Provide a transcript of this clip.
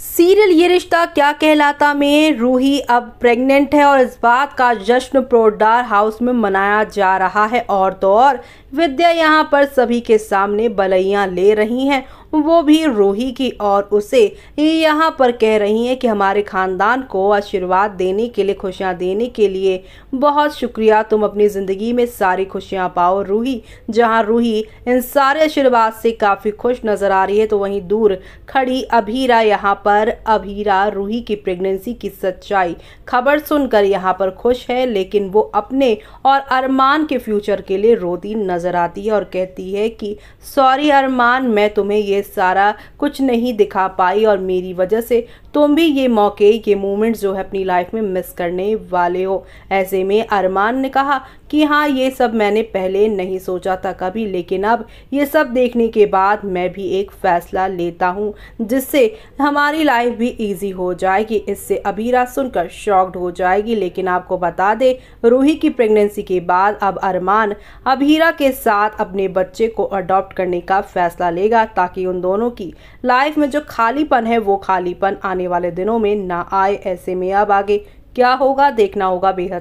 serial ये रिश्ता क्या कहलाता में रूही अब प्रेग्नेंट है और इस बात का जश्न प्रोडार हाउस में मनाया जा रहा है और तो और विद्या यहाँ पर सभी के सामने बलैया ले रही हैं वो भी रूही की और उसे यहाँ पर कह रही हैं कि हमारे ख़ानदान को आशीर्वाद देने के लिए खुशियाँ देने के लिए बहुत शुक्रिया तुम अपनी ज़िंदगी में सारी खुशियाँ पाओ रूही जहाँ रूही इन सारे आशीर्वाद से काफ़ी खुश नज़र आ रही है तो वहीं दूर खड़ी अभीरा यहाँ पर पर अभीरा रूही की प्रेगनेंसी की सच्चाई खबर सुनकर यहाँ पर खुश है लेकिन वो अपने और अरमान के फ्यूचर के लिए रोती नजर आती है और कहती है कि सॉरी अरमान मैं तुम्हें ये सारा कुछ नहीं दिखा पाई और मेरी वजह से तुम भी ये मौके ये मोमेंट्स जो है अपनी लाइफ में मिस करने वाले हो ऐसे में अरमान ने कहा कि हाँ ये सब मैंने पहले नहीं सोचा था कभी लेकिन अब ये सब देखने के बाद मैं भी एक फ़ैसला लेता हूँ जिससे हमारी तुम्हारी लाइफ भी इजी हो जाएगी इससे अबीरा सुनकर शॉक्ड हो जाएगी लेकिन आपको बता दे रूही की प्रेगनेंसी के बाद अब अरमान अबीरा के साथ अपने बच्चे को अडॉप्ट करने का फैसला लेगा ताकि उन दोनों की लाइफ में जो खालीपन है वो खालीपन आने वाले दिनों में ना आए ऐसे में अब आगे क्या होगा देखना होगा बेहद